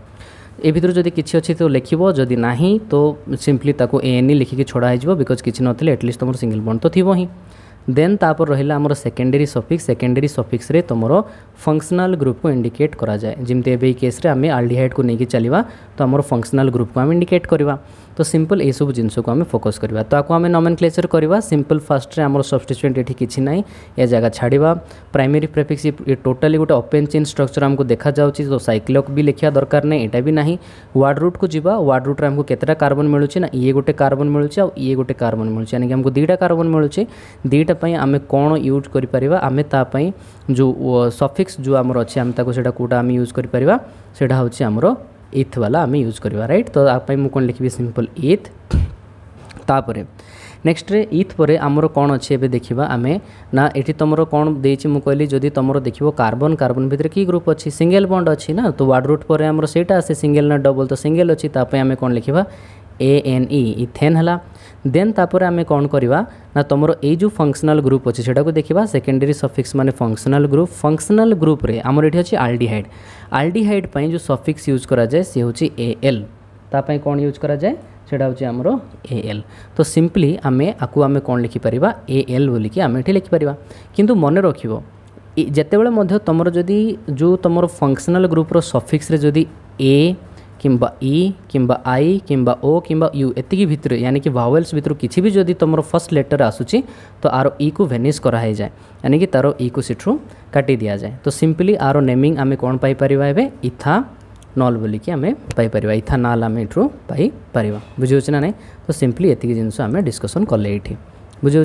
ଏ ଭିତରୁ ଯଦି କିଛି ଅଛି ତ ଲେଖିବ ଯଦି ନାହିଁ ତ ସିମ୍ପଲି ତାକୁ ଏ ଏନ୍ ଇ ଲେଖିକି ଛଡ଼ା ହେଇଯିବ ବିକଜ୍ କିଛି ନଥିଲେ ଆଟଲିଷ୍ଟ ତୁମର ସିଙ୍ଗଲ ବଣ୍ଡ ତ ଥିବ ହିଁ ଦେନ୍ ତାପରେ ରହିଲା ଆମର ସେକେଣ୍ଡାରୀ ସଫିକ୍ସ ସେକେଣ୍ଡାରୀ ସଫିକ୍ସରେ ତୁମର ଫଙ୍କସନାଲ୍ ଗ୍ରୁପ୍କୁ ଇଣ୍ଡିକେଟ୍ କରାଯାଏ ଯେମିତି ଏବେ ଏଇ କେସ୍ରେ ଆମେ ଆଲଡିହାଇଡ଼୍କୁ ନେଇକି ଚାଲିବା ତ ଆମର ଫଙ୍କସନାଲ୍ ଗ୍ରୁପ୍କୁ ଆମେ ଇଣ୍ଡିକେଟ୍ କରିବା तो सिंपल सब जिनको आम फोकस करवा तो आपको आम नमेन क्लेचर करवा सिंपल फास्ट में आम सब्सटेट ये किसी ना ये जगह छाड़ा प्राइमेरी प्रेफिक्स ये टोटाली गोटे ओपेन चेन स्ट्रक्चर आमको देखा जाऊँच तो सैक्लक भी लिखा दरकार नहीं यहाँ भी ना वार्ड रुट को जी वार्ड रुट्रे आमको कतटा कार्बन मिलूँ ना ये गोटे कार्बन मिलू आउ ये गोटे कार्बन मिलूँ यानी कि आमको दुईटा कार्बन मिलूँ दुईटा आम कौन यूज करें जो सफिक्स जो आम अच्छे कौटा यूज करें सेटा हूँ आमर ଇଥ୍ ବାଲା ଆମେ ୟୁଜ୍ କରିବା ରାଇଟ୍ ତ ଆ ପାଇଁ ମୁଁ କ'ଣ ଲେଖିବି ସିମ୍ପଲ୍ ଇଥ୍ ତାପରେ ନେକ୍ସଟରେ ଇଥ୍ ପରେ ଆମର କ'ଣ ଅଛି ଏବେ ଦେଖିବା ଆମେ ନା ଏଠି ତୁମର କ'ଣ ଦେଇଛି ମୁଁ କହିଲି ଯଦି ତୁମର ଦେଖିବ କାର୍ବନ୍ କାର୍ବନ୍ ଭିତରେ କି ଗ୍ରୁପ୍ ଅଛି ସିଙ୍ଗେଲ୍ ବଣ୍ଡ ଅଛି ନା ତ ୱାର୍ଡ଼ ରୁଟ୍ ପରେ ଆମର ସେଇଟା ଆସେ ସିଙ୍ଗେଲ୍ ନା ଡବଲ୍ ତ ସିଙ୍ଗେଲ୍ ଅଛି ତା ପାଇଁ ଆମେ କ'ଣ ଲେଖିବା ଏ ଏନ୍ ଇ ଇଥେନ୍ ହେଲା ଦେନ୍ ତାପରେ ଆମେ କ'ଣ କରିବା ନା ତୁମର ଏଇ ଯେଉଁ ଫଙ୍କସନାଲ୍ ଗ୍ରୁପ୍ ଅଛି ସେଟାକୁ ଦେଖିବା ସେକେଣ୍ଡାରୀ ସଫିକ୍ସ ମାନେ ଫଙ୍କସନାଲ୍ ଗ୍ରୁପ୍ ଫଙ୍କସନାଲ୍ ଗ୍ରୁପ୍ରେ ଆମର ଏଠି ଅଛି ଆଲ୍ଡିହାଇଡ୍ ଆଲ୍ଡିହାଇଡ୍ ପାଇଁ ଯେଉଁ ସଫିକ୍ସ ୟୁଜ୍ କରାଯାଏ ସେ ହେଉଛି ଏ ଏଲ୍ ତା ପାଇଁ କ'ଣ ୟୁଜ୍ କରାଯାଏ ସେଇଟା ହେଉଛି ଆମର ଏ ଏଲ୍ ତ ସିମ୍ପଲି ଆମେ ଆକୁ ଆମେ କ'ଣ ଲେଖିପାରିବା ଏ ଏଲ୍ ବୋଲିକି ଆମେ ଏଠି ଲେଖିପାରିବା କିନ୍ତୁ ମନେ ରଖିବ ଯେତେବେଳେ ମଧ୍ୟ ତୁମର ଯଦି ଯେଉଁ ତୁମର ଫଙ୍କସନାଲ୍ ଗ୍ରୁପ୍ର ସଫିକ୍ସରେ ଯଦି ଏ किंबा इ किंबा आई किंबा ओ किंबा यू एति भितर यानी कि वावेल्स भितर किसी भी जदि तुम फर्स्ट लेटर आसूँ तो आर इ को भेनिस् कराई जाए यानी कि तार इ को सीठू काटि दि जाए तो सिंपली आर नेमिंग आम कौन पाई एवं इथा नल बोल कि आम पाइपर इथा नल आम यूर पाइपर बुझे ना नहीं तो सिंपली एति जिनस आम डिस्कसन कले बुझे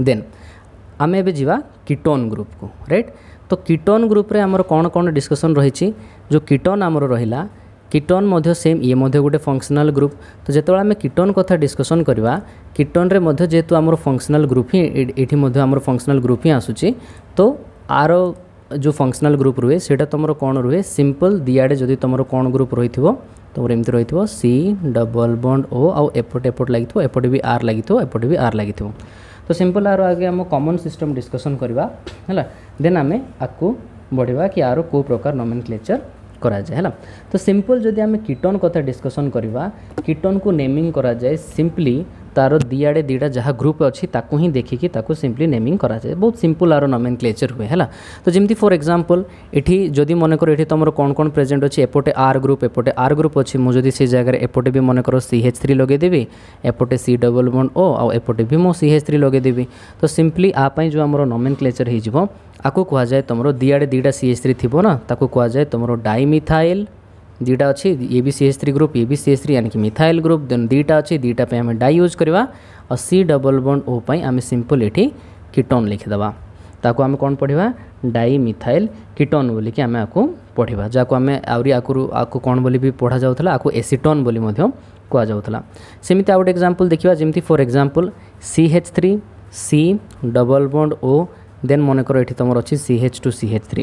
देन आम ए जा ग्रुप को रईट तो कीटोन ग्रुप कौन कौन डिस्कसन रही जो कीटोन आमर रहा कीटोन सेम ये गोटे फंक्शनल ग्रुप तो जितेबाला आम कीटोन कथा डिस्कसन करवा कीटोन रे जेहेतु आम फंक्शनल ग्रुप ही एठी मध्य फंक्शनल ग्रुप ही आसुची तो आर जो फंक्शनल ग्रुप रुहे सेटा तुम कौन रुहे सिंपल दिआडे जदि तुम कौन ग्रुप रही तुम एमती रही सी डबल बंड ओ आउ एपट एपट लगी एपटे भी आर लगे एपटे भी आर लगे ତ ସିମ୍ପଲ୍ ଆର ଆଗେ ଆମ କମନ୍ ସିଷ୍ଟମ୍ ଡିସ୍କସନ୍ କରିବା ହେଲା ଦେନ୍ ଆମେ ଆକୁ ବଢ଼ିବା କି ଆର କେଉଁ ପ୍ରକାର ନୋମେନକ୍ଲେଚର୍ କରାଯାଏ ହେଲା ତ ସିମ୍ପଲ୍ ଯଦି ଆମେ କିଟନ୍ କଥା ଡିସ୍କସନ୍ କରିବା କିଟନ୍କୁ ନେମିଂ କରାଯାଏ ସିମ୍ପଲି ତା'ର ଦୁଇଆଡ଼େ ଦୁଇଟା ଯାହା ଗ୍ରୁପ୍ ଅଛି ତାକୁ ହିଁ ଦେଖିକି ତାକୁ ସିମ୍ପଲି ନେମିଂ କରାଯାଏ ବହୁତ ସିମ୍ପଲ୍ ଆର ନମେନ୍ କ୍ଲେଚର୍ ହୁଏ ହେଲା ତ ଯେମିତି ଫର୍ ଏକ୍ଜାମ୍ପଲ୍ ଏଠି ଯଦି ମନେକର ଏଠି ତୁମର କ'ଣ କ'ଣ ପ୍ରେଜେଣ୍ଟ ଅଛି ଏପଟେ ଆର୍ ଗ୍ରୁପ୍ ଏପଟେ ଆର୍ ଗ୍ରୁପ୍ ଅଛି ମୁଁ ଯଦି ସେ ଜାଗାରେ ଏପଟେ ବି ମନେକର ସି ଏଚ୍ ଥ୍ରୀ ଲଗେଇଦେବି ଏପଟେ ସି ଡବଲ୍ ୱାନ୍ ଓ ଆଉ ଏପଟେ ବି ମୁଁ ସି ଏଚ୍ ଥ୍ରୀ ଲଗେଇଦେବି ତ ସିମ୍ପଲି ଆ ପାଇଁ ଯେଉଁ ଆମର ନମେନ୍ କ୍ଲେଚର୍ ହେଇଯିବ ଆକୁ କୁହାଯାଏ ତୁମର ଦୁଇଆଡ଼େ ଦୁଇଟା ସି ଏଚ୍ ଥ୍ରୀ ଥିବ ନା ତାକୁ କୁହାଯାଏ ତୁମର ଡାଇମିଥାଇଲ୍ दुटा अच्छे A B C S three group A B C S three यानी कि मिथाइल ग्रुप देन दुटा अच्छे दुटा पर डाई यूज करवा और सी डबल बंड ओपाई आम सिंपल ये किटन लिखिदे ताको आम कौन पढ़ा डाई मिथाइल किटन बोल कि आम आपको पढ़ा जहाँ आम आगे आपको कौन बोली पढ़ा जाता आपको एसीटन कहुला सेमती आ गोटे एक्जामपल देखा जमी फर example C H three C double bond O then ମନେକର ଏଠି ତୁମର ଅଛି C H two C H three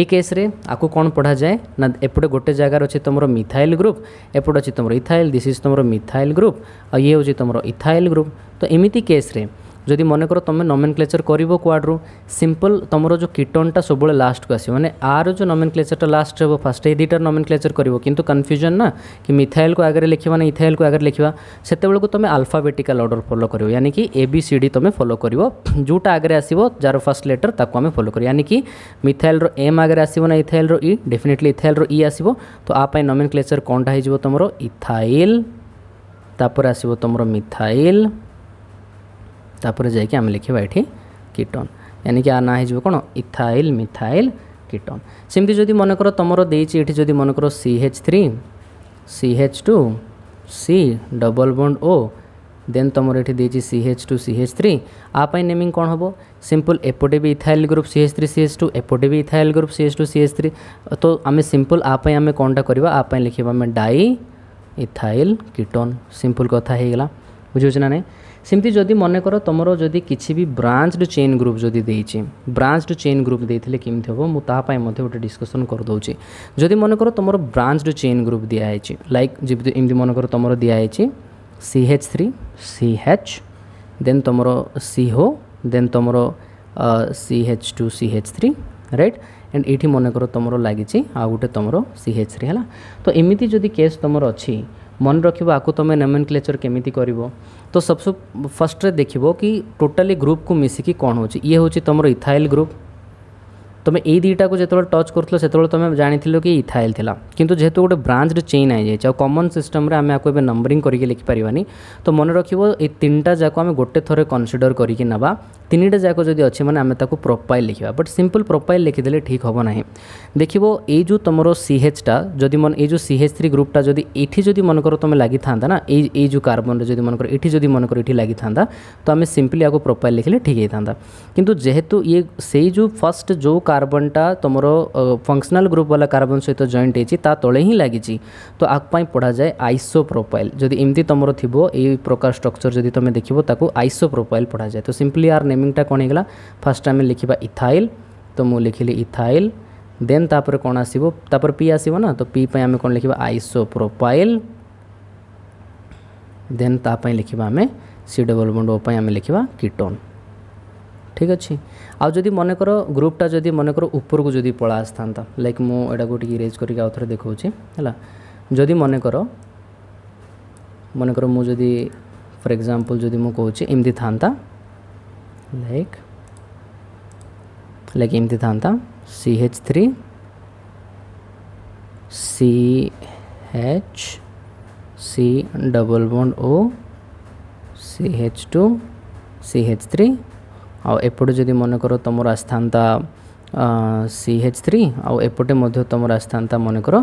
ଏଇ କେସ୍ରେ ଆକୁ କ'ଣ ପଢ଼ାଯାଏ ନା ଏପଟେ ଗୋଟେ ଜାଗାରେ ଅଛି ତୁମର ମିଥାଇଲ୍ ଗ୍ରୁପ୍ ଏପଟେ ଅଛି ତୁମର ଇଥାଇଲ୍ ଦିସ୍ ଇଜ୍ ତୁମର ମିଥାଇଲ୍ ଗ୍ରୁପ୍ ଆଉ ଇଏ ହେଉଛି ତୁମର ଇଥାଇଲ୍ ଗ୍ରୁପ୍ ତ ଏମିତି କେସ୍ରେ ଯଦି ମନେକର ତୁମେ ନମେନକ୍ଲେଚର୍ କରିବ କ୍ୱାଡ଼୍ରୁ ସିମ୍ପଲ୍ ତୁମର ଯେଉଁ କିଟନ୍ଟା ସବୁବେଳେ ଲାଷ୍ଟକୁ ଆସିବ ମାନେ ଆର ଯେଉଁ ନମେନକ୍ଲେଚର୍ଟା ଲାଷ୍ଟ ହେବ ଫାଷ୍ଟ ଏଇ ଦୁଇଟାର ନମେନକ୍ଲେଚର୍ କରିବ କିନ୍ତୁ କନଫ୍ୟୁଜନ୍ ନା କି ମିଥାଇଲ୍କୁ ଆଗରେ ଲେଖିବା ନା ଇଥାଇଲ୍କୁ ଆଗରେ ଲେଖିବା ସେତେବେଳକୁ ତୁମେ ଆଲଫାବେଟିକାଲ୍ ଅର୍ଡ଼ର୍ ଫଲୋ କରିବ ୟାନି କି ଏ ବି ସି ଡି ତୁମେ ଫଲୋ କରିବ ଯେଉଁଟା ଆଗରେ ଆସିବ ଯାହାର ଫାର୍ଷ୍ଟ ଲେଟର୍ ତାକୁ ଆମେ ଫଲୋ କରିବା ୟାନି କି ମିଥାଇଲ୍ର ଏମ୍ ଆଗରେ ଆସିବ ନା ଇଥାଇଲ୍ର ଇ ଡେଫିନେଟଲି ଇଥାଇଲ୍ର ଇ ଆସିବ ତ ଆ ପାଇଁ ନମେନକ୍ଲେଚର୍ କ'ଣଟା ହେଇଯିବ ତୁମର ଇଥାଇଲ୍ ତାପରେ ଆସିବ ତୁମର ମିଥାଇଲ୍ तापर जाए लिखा ये किटन यानी कि ना हो कौन इथाइल मिथाइल किटन सेमती जदि मन कर तुम देखिए ये मन कर C H three C H two C double bond O then तुम ये C H two C H three आपाई नेमिंग कौन हम सिंपल एपटे भी ethyl group C H three C H two एपटे भी ethyl group C H two C H three तो आम सिंपल आपाई आम कौनटा करवा आप लिखा डाई इथाइल किटन सिंपल कथा होगा बुझे ना नहीं ସେମିତି ଯଦି ମନେକର ତୁମର ଯଦି କିଛି ବି ବ୍ରାଞ୍ଚଡ୍ ଚେନ୍ ଗ୍ରୁପ୍ ଯଦି ଦେଇଛି ବ୍ରାଞ୍ଚଡ୍ ଚେନ୍ ଗ୍ରୁପ୍ ଦେଇଥିଲେ କେମିତି ହେବ ମୁଁ ତାହା ପାଇଁ ମଧ୍ୟ ଗୋଟେ ଡିସ୍କସନ୍ କରିଦେଉଛି ଯଦି ମନେକର ତୁମର ବ୍ରାଞ୍ଚଡ୍ ଚେନ୍ ଗ୍ରୁପ୍ ଦିଆହେଇଛି ଲାଇକ୍ ଯେମିତି ଏମିତି ମନେକର ତୁମର ଦିଆହେଇଛି C H three C H then ତୁମର ସିହୋ ଦେନ୍ ତୁମର C H two C H three right and ଏଇଠି ମନେକର ତୁମର ଲାଗିଛି ଆଉ ଗୋଟେ ତୁମର ସି ଏଚ୍ ଥ୍ରୀ ହେଲା ତ ଏମିତି ଯଦି କେସ୍ ତୁମର ଅଛି ମନେ ରଖିବ ଆକୁ ତୁମେ ନେମେନ୍ କ୍ଲେଚର୍ କେମିତି କରିବ तो सबसे फर्स्ट देखो कि टोटाली ग्रुप को मिसिकी कौन हो ये हूँ तुम इथाइल ग्रुप তুমি এই দুইটাকে যেতবে টচ করুলো সেতবে তুমি জাঁথিল কি ইথাইল লা কিন্তু যেহেতু গোটে ব্রাঞ্চর চেইন আইযাই আউ কমন সিষ্টমে আমি আকু এবার নম্বরিং করিকি লিখিপারি তো মনে রাখব এই তিনটা যাক আমি গোটে থরে কনসিডর করিকি নেবা তিনটা যাক যদি অছে মানে আমি তাকে প্রোফাইল লিখবা বট সিম্পল প্রোফাইল লিখিদেলে ঠিক হব না দেখব এই যে তোমার সিএচটা যদি মনে এই যে সিএচ থ্রি গ্রুপটা যদি এটি যদি মনে করো তুমি লাগি থাকে না এই এই যে কার্বনরে যদি মনে করো এটি যদি মনে করো এটি লাগি থাকে তো আমি সিম্পলি আকু প্রোফাইল লিখলে ঠিক হয়ে থাকে কিন্তু যেহেতু ইয়ে সেই যে ফার্স্ট যে কার্বনটা তোমার ফংশনাল গ্রুপ বালা কার্বন সহ জয়েন্ট হয়েছি তা তলে হি লাগিছি তো আকপাই পড়া যায় আইসো প্রোফাইল যদি এমতি তোমার থিব এই প্রকার স্ট্রকচর যদি তুমি দেখিব তাকে আইসো প্রোফাইল পড়া যায় তো সিম্পলি আর নেমিংটা কোণ হয়ে গেলা ফার্স্ট আমি লিখিবা ইথাইল তো মু লিখিলি ইথাইল দেন তাপরে কোণ আসিব তাপরে পি আসিব না তো পি পাই আমি কোণ লিখিবা আইসো প্রোফাইল দেন তা পাই লিখিবা আমি सी डबल बंड ओ आम लिखा कीटोन ठीक अच्छे ଆଉ ଯଦି ମନେକର ଗ୍ରୁପ୍ଟା ଯଦି ମନେକର ଉପରକୁ ଯଦି ପଳା ଆସିଥାନ୍ତା ଲାଇକ୍ ମୁଁ ଏଇଟାକୁ ଟିକେ ଇରେଜ୍ କରିକି ଆଉ ଥରେ ଦେଖାଉଛି ହେଲା ଯଦି ମନେକର ମନେକର ମୁଁ ଯଦି ଫର୍ ଏକ୍ଜାମ୍ପଲ୍ ଯଦି ମୁଁ କହୁଛି ଏମିତି ଥାନ୍ତା ଲାଇକ୍ ଲାଇକ୍ ଏମିତି ଥାନ୍ତା C H three C H C double bond O C H two C H three ଆଉ ଏପଟେ ଯଦି ମନେକର ତୁମର ଆସିଥାନ୍ତା ସି ଏଚ୍ ଥ୍ରୀ ଆଉ ଏପଟେ ମଧ୍ୟ ତୁମର ଆସିଥାନ୍ତା ମନେକର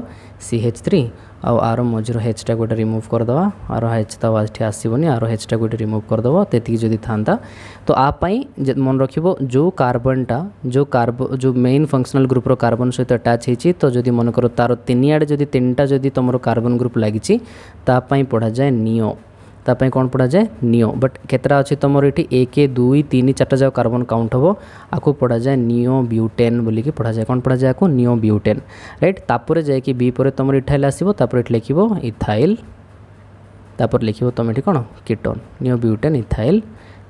ସି ଏଚ୍ ଥ୍ରୀ ଆଉ ଆର ମଝିର ହେଚ୍ଟା ଗୋଟେ ରିମୁଭ୍ କରିଦେବା ଆର ହେଚ୍ ତ ଏଠି ଆସିବନି ଆର ହେଚ୍ଟା ଗୋଟେ ରିମୁଭ୍ କରିଦେବ ତେତିକି ଯଦି ଥାନ୍ତା ତ ଆ ପାଇଁ ମନେ ରଖିବ ଯେଉଁ କାର୍ବନଟା ଯେଉଁ କାର୍ବ ଯେଉଁ ମେନ୍ ଫଙ୍କସନାଲ୍ ଗ୍ରୁପ୍ର କାର୍ବନ୍ ସହିତ ଆଟାଚ୍ ହେଇଛି ତ ଯଦି ମନେକର ତା'ର ତିନିଆଡ଼େ ଯଦି ତିନିଟା ଯଦି ତୁମର କାର୍ବନ୍ ଗ୍ରୁପ୍ ଲାଗିଛି ତା ପାଇଁ ପଢ଼ାଯାଏ ନିଓ ତାପାଇଁ କ'ଣ ପଢ଼ାଯାଏ ନିଓ ବଟ୍ କେତେଟା ଅଛି ତୁମର ଏଠି ଏକ ଦୁଇ ତିନି ଚାରିଟା ଯାକ କାର୍ବନ୍ କାଉଣ୍ଟ ହେବ ଆକୁ ପଢ଼ାଯାଏ ନିଓ ବ୍ୟୁଟେନ୍ ବୋଲିକି ପଢ଼ାଯାଏ କ'ଣ ପଢ଼ାଯାଏ ଆକୁ ନିଓ ବ୍ୟୁଟେନ୍ ରାଇଟ୍ ତାପରେ ଯାଇକି ବି ପରେ ତୁମର ଇଥାଇଲ୍ ଆସିବ ତାପରେ ଏଠି ଲେଖିବ ଇଥାଇଲ୍ ତାପରେ ଲେଖିବ ତୁମେ ଏଠି କ'ଣ ketone neo butane ethyl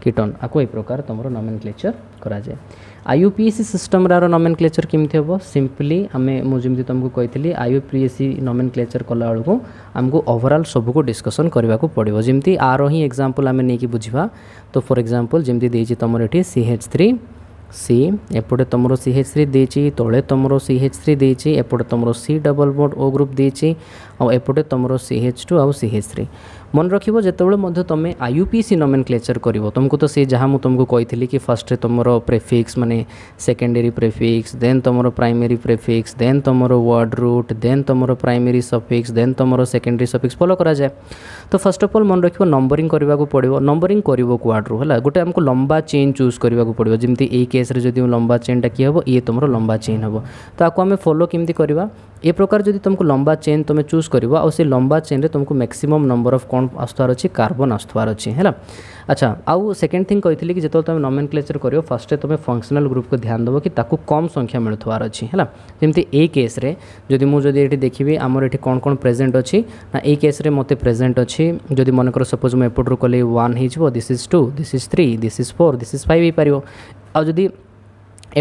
ketone आपको एक प्रकार तुम नमेन क्लेचर कराए आईयूपीएससी सिस्टम नमेन क्लेचर केमती हम सिंपली आम मुझे तुमको कही आईयूपीएससी नमेन क्लेचर कला बेलू आमको ओवरअल सबको डिस्कसन करने को पड़ो जमी आर ही एक्जामपल आम नहीं बुझा तो फर एक्जामपल जमी तुम ये सी एच थ्री सी एपटे तुम सी एच थ्री दे तले तुम सी एच थ्री देपटे तुम C double bond O group देपटे तुम C H two I H three ମନେ ରଖିବ ଯେତେବେଳେ ମଧ୍ୟ ତମେ I U P C nomenclature କରିବ ତୁମକୁ ତ ସେ ଯାହା ମୁଁ ତୁମକୁ କହିଥିଲି କି ଫାର୍ଷ୍ଟରେ ତୁମର ପ୍ରେଫିକ୍ସ ମାନେ ସେକେଣ୍ଡାରୀ ପ୍ରେଫିକ୍ସ ଦେନ୍ ତୁମର ପ୍ରାଇମେରୀ ପ୍ରେଫିକ୍ସ ଦେନ୍ ତୁମର ୱାର୍ଡ଼ ରୁଟ୍ ଦେନ୍ ତୁମର ପ୍ରାଇମେରୀ ସଫିକ୍ସ ଦେନ୍ ତୁମର ସେକେଣ୍ଡାରୀ ସଫିକ୍ସ ଫଲୋ କରାଯାଏ ତ ଫାର୍ଷ୍ଟ ଅଫ୍ ଅଲ୍ ମନେ ରଖିବ ନମ୍ବରିଂ କରିବାକୁ ପଡ଼ିବ ନମ୍ବରିଂ କରିବ କୁଆଡ଼ରୁ ହେଲା ଗୋଟେ ଆମକୁ ଲମ୍ବା ଚେନ୍ ଚୁଜ୍ କରିବାକୁ ପଡ଼ିବ ଯେମିତି ଏଇ କେସ୍ରେ ଯଦି ଲମ୍ବା ଚେନ୍ଟା କିଏ ହେବ ଇଏ ତୁମର ଲମ୍ବା ଚେନ୍ ହେବ ତ ଆକୁ ଆମେ ଫଲୋ କେମିତି କରିବା ଏ ପ୍ରକାର ଯଦି ତୁମକୁ ଲମ୍ବା ଚେନ୍ ତୁମେ ଚୁଜ୍ କରିବ ଆଉ ସେ ଲମ୍ବା ଚେନ୍ରେ ତୁମକୁ ମ୍ୟାକ୍ସିମମ୍ ନମ୍ବର ଅଫ୍ କ'ଣ ଆସୁଥିବାର ଅଛି କାର୍ବନ୍ ଆସୁଥିବାର ଅଛି ହେଲା ଆଚ୍ଛା ଆଉ ସେକେଣ୍ଡ ଥିଙ୍ଗ କହିଥିଲି କି ଯେତେବେଳେ ତୁମେ ନମେନ୍ କ୍ଲେଚର୍ କରିବ ଫାର୍ଷ୍ଟରେ ତୁମେ ଫଙ୍କସନାଲ୍ ଗ୍ରୁପ୍କୁ ଧ୍ୟାନ ଦେବ କି ତାକୁ କମ୍ ସଂଖ୍ୟା ମିଳୁଥିବାର ଅଛି ହେଲା ଯେମିତି ଏଇ କେସ୍ରେ ଯଦି ମୁଁ ଯଦି ଏଠି ଦେଖିବି ଆମର ଏଠି କ'ଣ କ'ଣ ପ୍ରେଜେଣ୍ଟ ଅଛି ନା ଏଇ କେସ୍ରେ ମୋତେ ପ୍ରେଜେଣ୍ଟ ଅଛି ଯଦି ମନେକର ସପୋଜ୍ ମୁଁ ଏପଟରୁ କଲି ୱାନ୍ ହେଇଯିବ this is two this is three this is four this is five ହେଇପାରିବ ଆଉ ଯଦି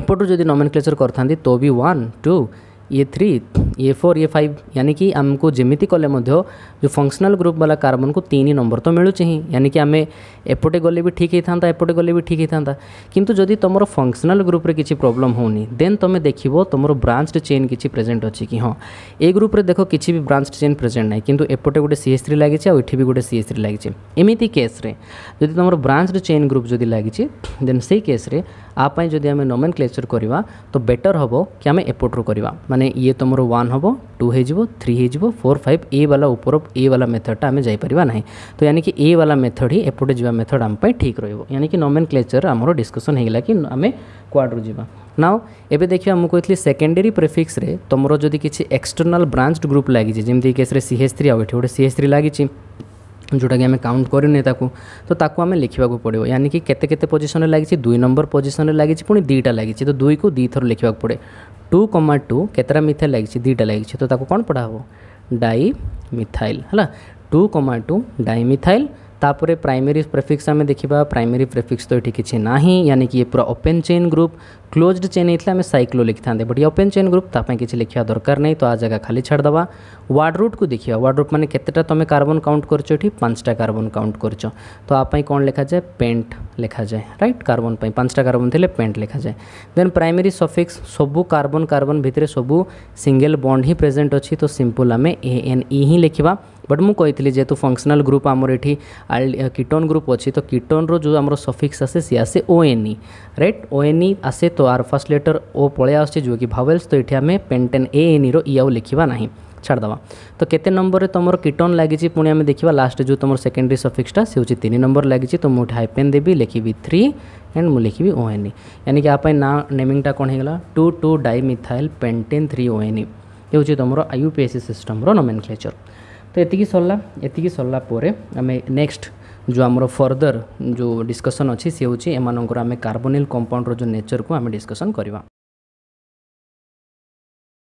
ଏପଟରୁ ଯଦି ନମେନ୍ କ୍ଲେଚର୍ କରିଥାନ୍ତି ତ ବି ୱାନ୍ ଟୁ ये थ्री ये फोर ये फाइव यानी कि आमको जमी कले जो फंक्शनल ग्रुप वाला कार्बन को तीन नंबर तो मिलूँ ही यानी कि आम एपटे गले भी ठीक होता एपटे गले भी ठीक होता किंतु जदि तुम फंक्शनल ग्रुप किसी प्रोब्लम होन तुम देख तुम ब्रांच चेन किसी प्रेजेंट अच्छी कि हाँ ए ग्रुप देख किसी भी ब्रांच चेन प्रेजेंट ना किपटे गोटे सी एस थ्री लगी भी गोटे सी एस थ्री लगी केस्रे जदि तुम ब्रांच चेन ग्रुप जो लगी देन से केस्रे आपाई जदि आम नोमेन क्लेचर करवा तो बेटर हम कि आम एपटर करवा मानने ये तुम वन हम टू हो थ्री हो फोर फाइव ए वाला उपर ए वाला मेथडटा आम जापर ना तो यानी कि ए वाला मेथड ही एपटे जावा मेथड आम ठीक रोनी कि नोमेन क्लेचर आमर डिस्कसन होगा कि आम क्वाड्रु जा नाउ एवं देखिए मुझे कहती सेकेंडेरी प्रिफिक्स तुम जदि किसी एक्सटर्नाल ब्रांच ग्रुप लगे जमी केस्रे सी एच थ्री आउ गोटे सी एच थ्री लगी ଯେଉଁଟାକି ଆମେ କାଉଣ୍ଟ କରିନେ ତାକୁ ତ ତାକୁ ଆମେ ଲେଖିବାକୁ ପଡ଼ିବ ୟାନି କି କେତେ କେତେ ପୋଜିସନ୍ରେ ଲାଗିଛି ଦୁଇ ନମ୍ବର ପୋଜିସନ୍ରେ ଲାଗିଛି ପୁଣି ଦୁଇଟା ଲାଗିଛି ତ ଦୁଇକୁ ଦୁଇ ଥର ଲେଖିବାକୁ ପଡ଼େ ଟୁ କମା ଟୁ କେତେଟା ମିଥାଇଲ୍ ଲାଗିଛି ଦୁଇଟା ଲାଗିଛି ତ ତାକୁ କ'ଣ ପଢ଼ା ହେବ ଡାଇ ମିଥାଇଲ୍ ହେଲା two comma two dimethyl तापर प्राइमरी प्रेफिक्स आम देखा प्राइमरी प्रेफिक्स तो ये किसी ना यानी कि ये पूरा open chain group close chain होता है आम सैक्लो लिखि था बट ये ओपेन चेन ग्रुप ताप किसी लिखा दरकार नहीं तो आ जगह खाली छाड़द वार्ड रुट को देखिए व्वाड रुट मैंने केतटा तुम कार्बन काउंट कर पांचटा कार्बन काउंट कर तो, तो आप कौन लिखा जाए पेन्ट लिखा जाए रईट कार्बन पांचटा कार्बन थे पेन्ट लिखा जाए देन प्राइमेरी सफिक्स सब कार्बन कार्बन भितर सब सिंगल बंड ही प्रेजेट अच्छी तो सिंपल आम एन इ लिखा बट मुझी जेहतु फंक्सनाल ग्रुप आम ये किटोन ग्रुप अच्छी तो किटोन रो जो आम सफिक्स आसे सी आसे ओ ओएनई रईट ओ ओएनई आसे तो आर फर्स्ट लेटर ओ पलैस जो कि भावेल्स तो ये आम पेन्टेन एएनई रो लिखा ना छाड़द तो के नंबर में तुम किटोन लगी पुणी आम देखा लास्ट जो तुम सेकेंडरी सफिक्सटा से होती तीन नंबर लगी तो मुझे हाइपेन देवी लिखी थ्री एंड मुझे लिखी ओएनई यानी कि आप ना नेमिंगटा कौन होगा two two dimethyl pentane three O N E ये तुम I U S C system nomenclature ତ ଏତିକି ସରିଲା ଏତିକି ସରିଲା ପରେ ଆମେ ନେକ୍ସଟ ଯେଉଁ ଆମର ଫର୍ଦର ଯେଉଁ ଡିସ୍କସନ୍ ଅଛି ସେ ହେଉଛି ଏମାନଙ୍କର ଆମେ କାର୍ବୋନିଲ୍ କମ୍ପାଉଣ୍ଡର ଯେଉଁ ନେଚରକୁ ଆମେ ଡିସ୍କସନ୍ କରିବା